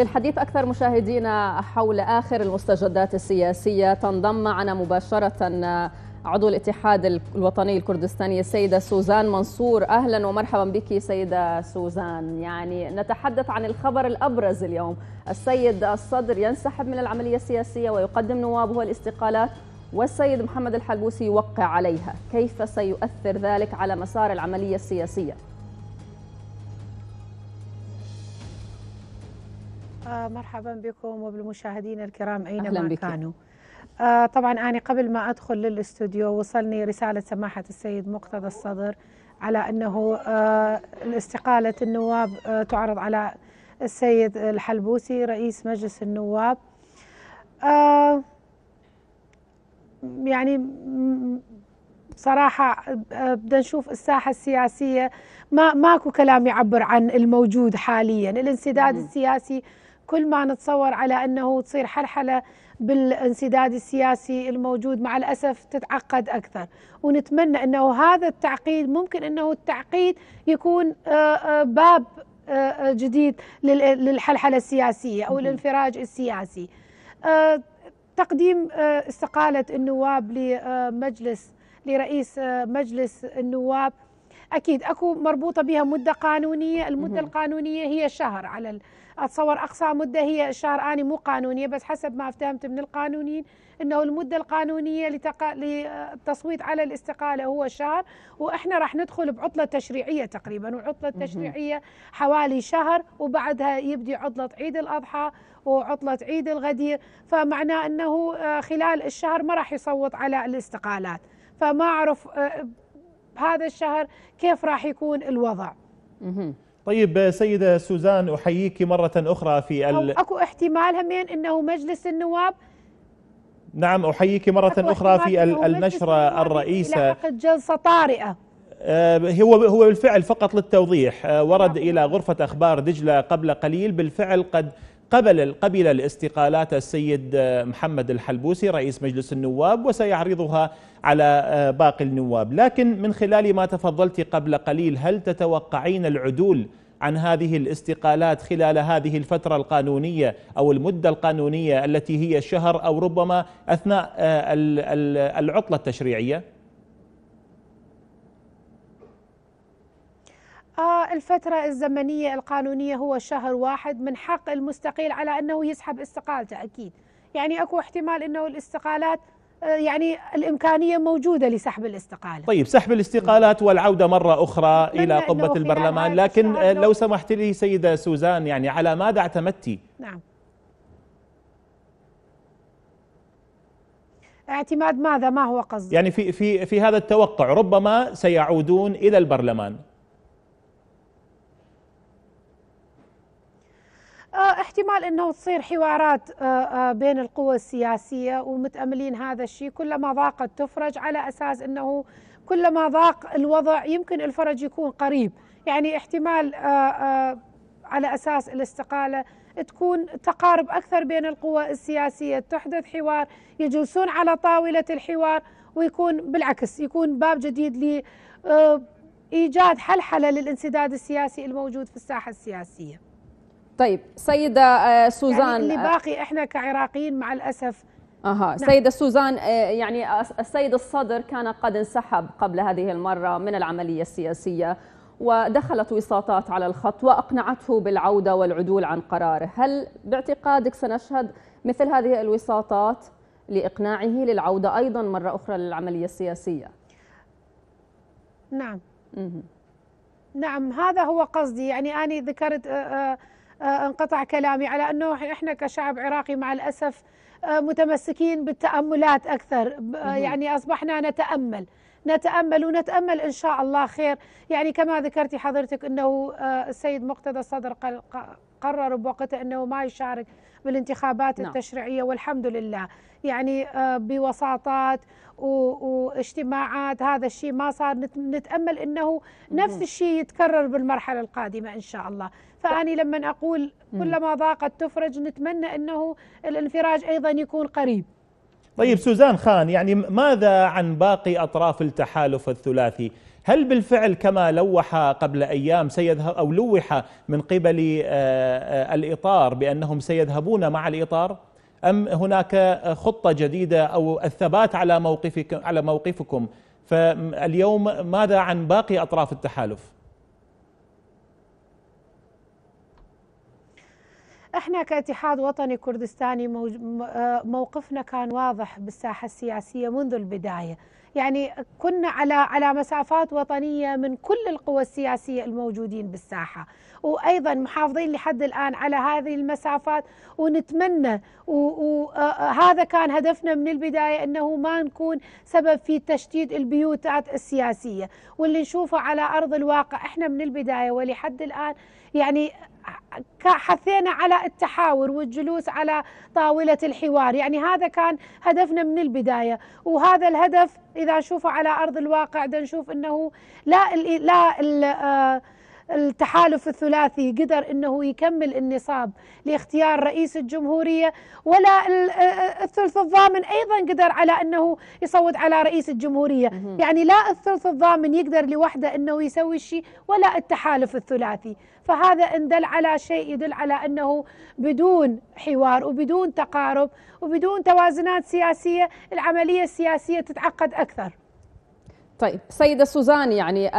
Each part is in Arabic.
للحديث أكثر مشاهدينا حول آخر المستجدات السياسية تنضم معنا مباشرة عضو الاتحاد الوطني الكردستاني السيدة سوزان منصور أهلا ومرحبا بك سيدة سوزان يعني نتحدث عن الخبر الأبرز اليوم السيد الصدر ينسحب من العملية السياسية ويقدم نوابه الاستقالات والسيد محمد الحلبوسي يوقع عليها كيف سيؤثر ذلك على مسار العملية السياسية؟ آه، مرحبا بكم وبالمشاهدين الكرام اينما كانوا آه، طبعا انا قبل ما ادخل للاستوديو وصلني رساله سماحه السيد مقتدى الصدر على انه آه، استقاله النواب تعرض على السيد الحلبوسي رئيس مجلس النواب يعني صراحة بدنا نشوف الساحة السياسية ما ماكو كلام يعبر عن الموجود حاليا الانسداد السياسي كل ما نتصور على أنه تصير حلحلة بالانسداد السياسي الموجود مع الأسف تتعقد أكثر ونتمنى أنه هذا التعقيد ممكن أنه التعقيد يكون آه، آه، باب آه، جديد للحلحلة السياسية أو الانفراج السياسي تقديم استقالة النواب لمجلس لرئيس مجلس النواب أكيد أكو مربوطة بها مدة قانونية المدة القانونية هي شهر على أتصور أقصى مدة هي الشهر آني مو قانونية بس حسب ما افتهمت من القانونيين أنه المدة القانونية لتق... للتصويت على الاستقالة هو شهر وإحنا راح ندخل بعطلة تشريعية تقريبا والعطلة التشريعية حوالي شهر وبعدها يبدي عطلة عيد الأضحى وعطلة عيد الغدير فمعناه أنه آه، خلال الشهر ما راح يصوت على الاستقالات فما أعرف آه، هذا الشهر كيف راح يكون الوضع طيب سيدة سوزان أحييك مرة أخرى في ال... أكو احتمال همين أنه مجلس النواب نعم أحييك مرة أخرى في النشرة الرئيسة جلسة طارئة آه، هو هو بالفعل فقط للتوضيح آه، ورد نعم. إلى غرفة أخبار دجلة قبل قليل بالفعل قد قبل قبل لاستقالات السيد آه، محمد الحلبوسي رئيس مجلس النواب وسيعرضها على آه، باقي النواب لكن من خلال ما تفضلت قبل قليل هل تتوقعين العدول عن هذه الاستقالات خلال هذه الفترة القانونية أو المدة القانونية التي هي شهر أو ربما أثناء آه، العطلة التشريعية؟ آه، الفترة الزمنية القانونية هو شهر واحد من حق المستقيل على أنه يسحب استقالته أكيد يعني أكو احتمال أنه الاستقالات آه، يعني الإمكانية موجودة لسحب الاستقالة طيب سحب الاستقالات والعودة مرة أخرى إلى قبة البرلمان لكن آه، لو سمحت لي سيدة سوزان يعني على ماذا اعتمدتي نعم اعتماد ماذا ما هو قصدي يعني في في في هذا التوقع ربما سيعودون الى البرلمان آه، احتمال انه تصير حوارات آه، آه، بين القوى السياسيه ومتاملين هذا الشيء كلما ضاقت تفرج على اساس انه كلما ضاق الوضع يمكن الفرج يكون قريب يعني احتمال على اساس الاستقاله تكون تقارب اكثر بين القوى السياسيه تحدث حوار يجلسون على طاوله الحوار ويكون بالعكس يكون باب جديد ل ايجاد حلحله للانسداد السياسي الموجود في الساحه السياسيه طيب سيدة آه، سوزان يعني اللي آه، باقي احنا كعراقيين مع الاسف اها نعم. سيدة سوزان آه، يعني السيد الصدر كان قد انسحب قبل هذه المرة من العملية السياسية ودخلت وساطات على الخط واقنعته بالعودة والعدول عن قراره، هل باعتقادك سنشهد مثل هذه الوساطات لاقناعه للعودة ايضا مرة اخرى للعملية السياسية؟ نعم. نعم هذا هو قصدي يعني أنا ذكرت آآ آآ آه، انقطع كلامي على أنه إحنا كشعب عراقي مع الأسف آه، متمسكين بالتأملات أكثر آه، يعني أصبحنا نتأمل نتامل ونتامل ان شاء الله خير يعني كما ذكرتي حضرتك انه السيد مقتدى الصدر قرر بوقته انه ما يشارك بالانتخابات نعم. التشريعيه والحمد لله يعني بوساطات واجتماعات هذا الشيء ما صار نتامل انه نفس الشيء يتكرر بالمرحله القادمه ان شاء الله فأني لما أقول كلما ضاقت تفرج نتمنى أنه الانفراج أيضا يكون قريب طيب سوزان خان يعني ماذا عن باقي أطراف التحالف الثلاثي هل بالفعل كما لوح قبل أيام سيذهب أو لوح من قبل آه، آه، الإطار بأنهم سيذهبون مع الإطار أم هناك خطة جديدة أو الثبات على موقفكم على موقفكم فاليوم ماذا عن باقي أطراف التحالف؟ احنا كاتحاد وطني كردستاني آه، موقفنا كان واضح بالساحه السياسيه منذ البدايه يعني كنا على على مسافات وطنيه من كل القوى السياسيه الموجودين بالساحه وايضا محافظين لحد الان على هذه المسافات ونتمنى وهذا آه، آه، كان هدفنا من البدايه انه ما نكون سبب في تشتيت البيوتات السياسيه واللي نشوفه على ارض الواقع احنا من البدايه ولحد الان يعني حثينا على التحاور والجلوس على طاولة الحوار يعني هذا كان هدفنا من البداية وهذا الهدف إذا شوفه على أرض الواقع ده نشوف أنه لا لا آه التحالف الثلاثي قدر انه يكمل النصاب لاختيار رئيس الجمهوريه ولا الثلث الضامن ايضا قدر على انه يصوت على رئيس الجمهوريه، يعني لا الثلث الضامن يقدر لوحده انه يسوي الشيء ولا التحالف الثلاثي، فهذا ان دل على شيء يدل على انه بدون حوار وبدون تقارب وبدون توازنات سياسيه العمليه السياسيه تتعقد اكثر. طيب سيدة سوزان يعني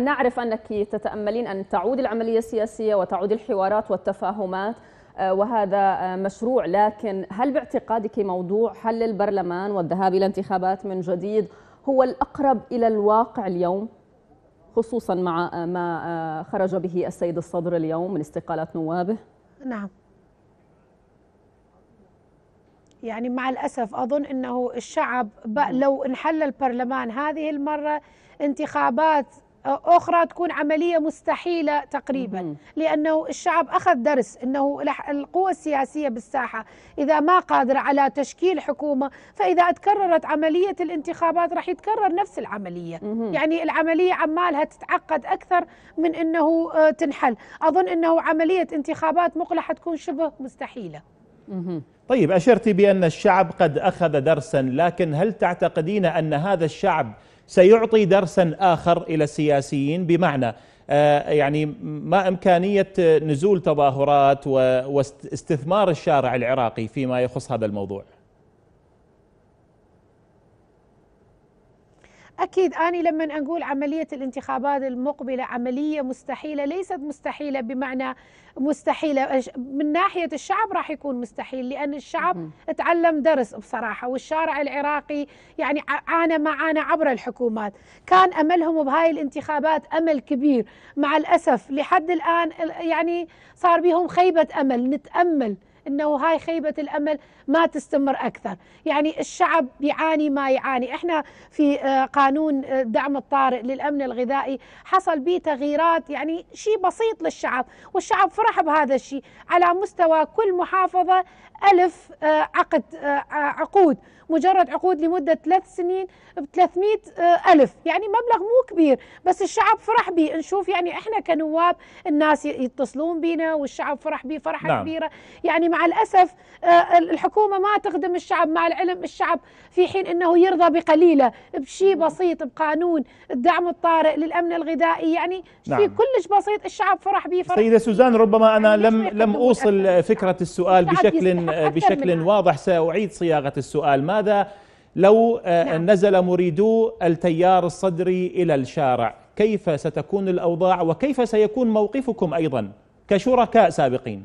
نعرف أنك تتأملين أن تعود العملية السياسية وتعود الحوارات والتفاهمات آه، وهذا آه، مشروع لكن هل باعتقادك موضوع حل البرلمان والذهاب إلى انتخابات من جديد هو الأقرب إلى الواقع اليوم خصوصا مع آه، ما خرج به السيد الصدر اليوم من استقالة نوابه؟ نعم يعني مع الأسف أظن أنه الشعب لو انحل البرلمان هذه المرة انتخابات أخرى تكون عملية مستحيلة تقريبا لأنه الشعب أخذ درس أنه القوى السياسية بالساحة إذا ما قادرة على تشكيل حكومة فإذا تكررت عملية الانتخابات راح يتكرر نفس العملية يعني العملية عمالها تتعقد أكثر من أنه آه، تنحل أظن أنه عملية انتخابات مقلحة تكون شبه مستحيلة طيب أشرت بأن الشعب قد أخذ درسا لكن هل تعتقدين أن هذا الشعب سيعطي درسا آخر إلى السياسيين بمعنى آه، يعني ما إمكانية نزول تظاهرات واستثمار الشارع العراقي فيما يخص هذا الموضوع؟ أكيد أنا لما أقول عملية الانتخابات المقبلة عملية مستحيلة ليست مستحيلة بمعنى مستحيلة من ناحية الشعب راح يكون مستحيل لأن الشعب تعلم درس بصراحة والشارع العراقي يعني عانى ما عانى عبر الحكومات كان أملهم بهاي الانتخابات أمل كبير مع الأسف لحد الآن يعني صار بهم خيبة أمل نتأمل انه هاي خيبه الامل ما تستمر اكثر، يعني الشعب يعاني ما يعاني، احنا في آه، قانون الدعم آه، الطارئ للامن الغذائي حصل به تغييرات يعني شيء بسيط للشعب، والشعب فرح بهذا الشيء، على مستوى كل محافظه ألف آه، عقد آه، آه، عقود مجرد عقود لمدة ثلاث سنين ب 300 ألف يعني مبلغ مو كبير بس الشعب فرح به نشوف يعني إحنا كنواب الناس يتصلون بنا والشعب فرح به فرحة نعم. كبيرة يعني مع الأسف الحكومة ما تخدم الشعب مع العلم الشعب في حين أنه يرضى بقليلة بشيء بسيط بقانون الدعم الطارئ للأمن الغذائي يعني نعم. شيء كلش بسيط الشعب فرح به فرح سيدة سوزان ربما أنا يعني لم لم أوصل فكرة السؤال بشكل بشكل واضح سأعيد صياغة السؤال ماذا لو آه، نعم. نزل مريدو التيار الصدري إلى الشارع كيف ستكون الأوضاع وكيف سيكون موقفكم أيضا كشركاء سابقين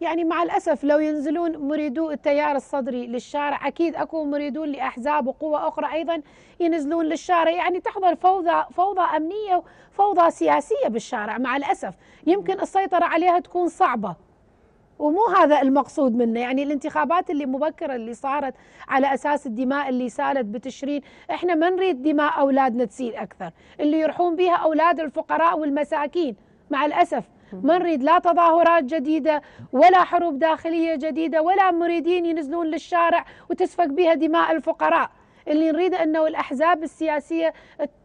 يعني مع الأسف لو ينزلون مريدو التيار الصدري للشارع أكيد أكو مريدون لأحزاب وقوى أخرى أيضا ينزلون للشارع يعني تحضر فوضى فوضى أمنية وفوضى سياسية بالشارع مع الأسف يمكن السيطرة عليها تكون صعبة ومو هذا المقصود منه يعني الانتخابات اللي مبكرة اللي صارت على أساس الدماء اللي سالت بتشرين احنا ما نريد دماء أولادنا تسيل أكثر اللي يرحون بها أولاد الفقراء والمساكين مع الأسف ما نريد لا تظاهرات جديدة ولا حروب داخلية جديدة ولا مريدين ينزلون للشارع وتسفك بها دماء الفقراء اللي نريده أنه الأحزاب السياسية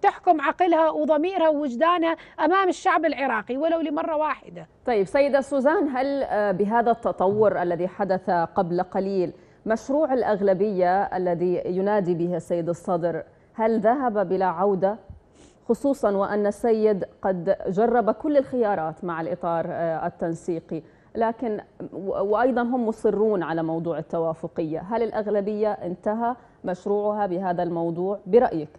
تحكم عقلها وضميرها ووجدانها أمام الشعب العراقي ولو لمرة واحدة طيب سيدة سوزان هل آه، بهذا التطور الذي حدث قبل قليل مشروع الأغلبية الذي ينادي به السيد الصدر هل ذهب بلا عودة خصوصا وأن السيد قد جرب كل الخيارات مع الإطار آه، التنسيقي لكن وأيضا هم مصرون على موضوع التوافقية هل الأغلبية انتهى مشروعها بهذا الموضوع برأيك؟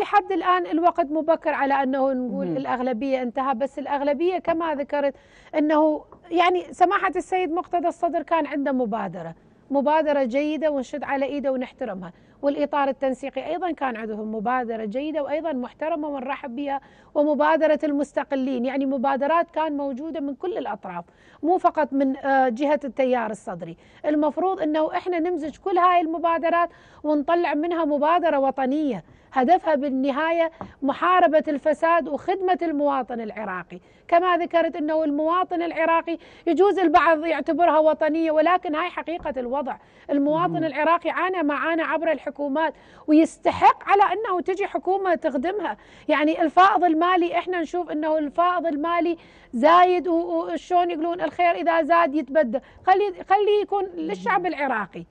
لحد الآن الوقت مبكر على أنه نقول مم. الأغلبية انتهى بس الأغلبية كما ذكرت أنه يعني سماحة السيد مقتدى الصدر كان عنده مبادرة مبادرة جيدة ونشد على إيده ونحترمها والإطار التنسيقي أيضا كان عندهم مبادرة جيدة وأيضا محترمة ونرحب بها ومبادرة المستقلين يعني مبادرات كان موجودة من كل الأطراف مو فقط من آه، جهة التيار الصدري المفروض أنه إحنا نمزج كل هاي المبادرات ونطلع منها مبادرة وطنية هدفها بالنهاية محاربة الفساد وخدمة المواطن العراقي كما ذكرت أنه المواطن العراقي يجوز البعض يعتبرها وطنية ولكن هاي حقيقة الوضع المواطن العراقي عانى ما عانى عبر الحكومة الحكومات ويستحق على انه تجي حكومه تخدمها، يعني الفائض المالي احنا نشوف انه الفائض المالي زايد وشلون يقولون الخير اذا زاد يتبدل، خلي خليه يكون للشعب العراقي.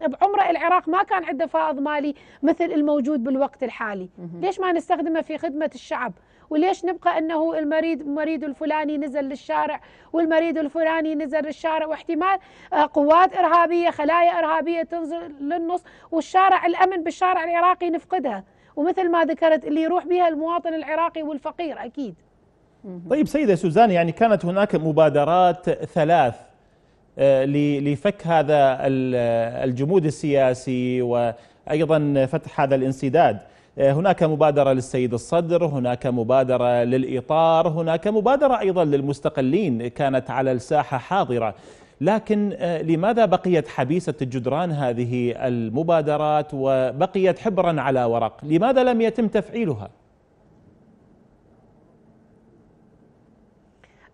بعمره العراق ما كان عنده فائض مالي مثل الموجود بالوقت الحالي، ليش ما نستخدمه في خدمه الشعب؟ وليش نبقى انه المريض المريض الفلاني نزل للشارع والمريض الفلاني نزل للشارع واحتمال آه، قوات ارهابيه خلايا ارهابيه تنزل للنص والشارع الامن بالشارع العراقي نفقدها ومثل ما ذكرت اللي يروح بها المواطن العراقي والفقير اكيد طيب سيده سوزان يعني كانت هناك مبادرات ثلاث آه، لفك هذا الجمود السياسي وايضا فتح هذا الانسداد آه، هناك مبادرة للسيد الصدر هناك مبادرة للإطار هناك مبادرة أيضا للمستقلين كانت على الساحة حاضرة لكن آه، لماذا بقيت حبيسة الجدران هذه المبادرات وبقيت حبرا على ورق لماذا لم يتم تفعيلها؟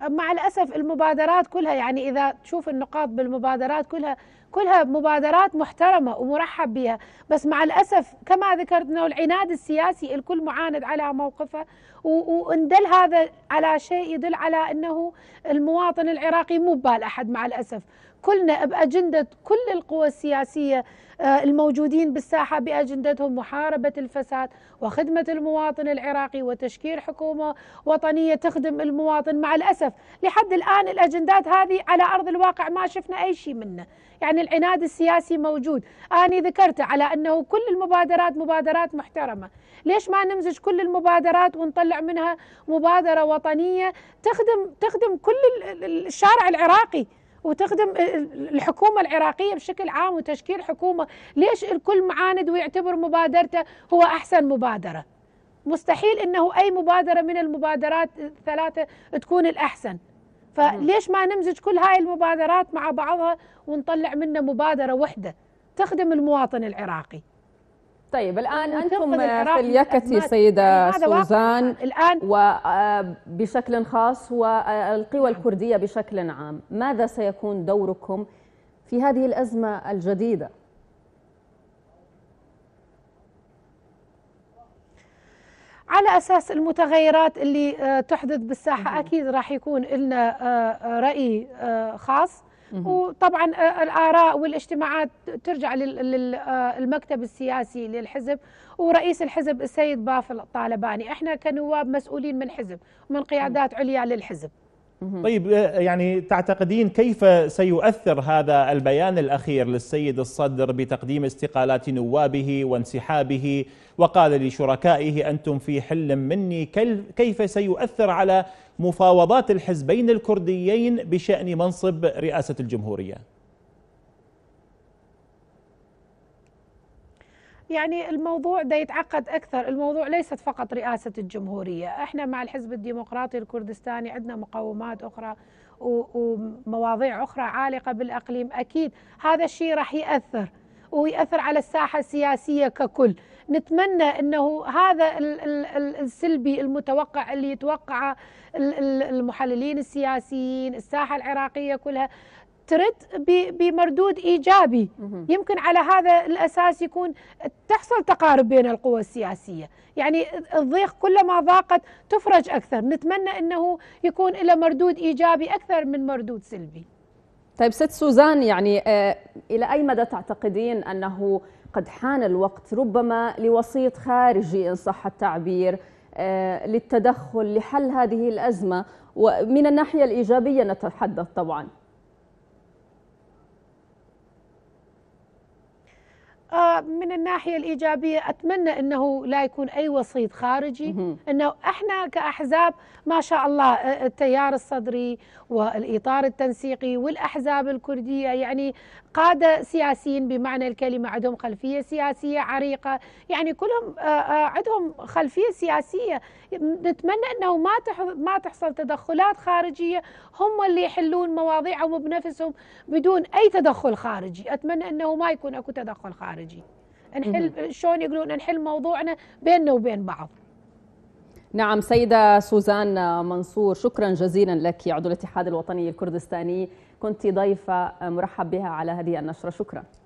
مع الأسف المبادرات كلها يعني إذا تشوف النقاط بالمبادرات كلها كلها مبادرات محترمة ومرحب بها بس مع الأسف كما ذكرت أنه العناد السياسي الكل معاند على موقفه وإندل هذا على شيء يدل على أنه المواطن العراقي مو بال أحد مع الأسف كلنا بأجندة كل القوى السياسية آه، الموجودين بالساحة بأجندتهم محاربة الفساد وخدمة المواطن العراقي وتشكيل حكومة وطنية تخدم المواطن مع الأسف لحد الآن الأجندات هذه على أرض الواقع ما شفنا أي شيء منه يعني العناد السياسي موجود أنا ذكرته على أنه كل المبادرات مبادرات محترمة ليش ما نمزج كل المبادرات ونطلع منها مبادرة وطنية تخدم تخدم كل الشارع العراقي وتخدم الحكومة العراقية بشكل عام وتشكيل حكومة ليش الكل معاند ويعتبر مبادرته هو أحسن مبادرة مستحيل أنه أي مبادرة من المبادرات الثلاثة تكون الأحسن فليش ما نمزج كل هاي المبادرات مع بعضها ونطلع منها مبادرة وحدة تخدم المواطن العراقي طيب الآن أنتم في اليكتي سيدة يعني سوزان الآن وبشكل آه، خاص والقوى آه، الكردية بشكل عام ماذا سيكون دوركم في هذه الأزمة الجديدة؟ على اساس المتغيرات اللي آه، تحدث بالساحه اكيد راح يكون لنا راي خاص وطبعا آه، الآراء والاجتماعات ترجع للمكتب آه، السياسي للحزب ورئيس الحزب السيد بافل الطالباني احنا كنواب مسؤولين من حزب ومن قيادات عليا للحزب طيب آه، يعني تعتقدين كيف سيؤثر هذا البيان الأخير للسيد الصدر بتقديم استقالات نوابه وانسحابه وقال لشركائه أنتم في حل مني كيف سيؤثر على مفاوضات الحزبين الكرديين بشأن منصب رئاسة الجمهورية يعني الموضوع ده يتعقد أكثر الموضوع ليست فقط رئاسة الجمهورية احنا مع الحزب الديمقراطي الكردستاني عندنا مقومات أخرى ومواضيع أخرى عالقة بالأقليم أكيد هذا الشيء راح يأثر ويأثر على الساحة السياسية ككل نتمنى انه هذا السلبي المتوقع اللي يتوقعه المحللين السياسيين الساحه العراقيه كلها ترد بمردود ايجابي يمكن على هذا الاساس يكون تحصل تقارب بين القوى السياسيه، يعني الضيق كلما ضاقت تفرج اكثر، نتمنى انه يكون له مردود ايجابي اكثر من مردود سلبي. طيب ست سوزان يعني آه، الى اي مدى تعتقدين انه قد حان الوقت ربما لوسيط خارجي إن صح التعبير آه، للتدخل لحل هذه الأزمة ومن الناحية الإيجابية نتحدث طبعاً آه، من الناحية الإيجابية أتمنى أنه لا يكون أي وسيط خارجي أنه إحنا كأحزاب ما شاء الله آه، التيار الصدري والإطار التنسيقي والأحزاب الكردية يعني قادة سياسيين بمعنى الكلمة عندهم خلفية سياسية عريقة يعني كلهم آه، آه، عندهم خلفية سياسية نتمنى أنه ما ما تحصل تدخلات خارجية هم اللي يحلون مواضيعهم بنفسهم بدون أي تدخل خارجي أتمنى أنه ما يكون أكو تدخل خارجي نحل شلون يقولون نحل موضوعنا بيننا وبين بعض نعم سيدة سوزان منصور شكرا جزيلا لك عضو الاتحاد الوطني الكردستاني كنت ضيفة مرحب بها على هذه النشرة شكرا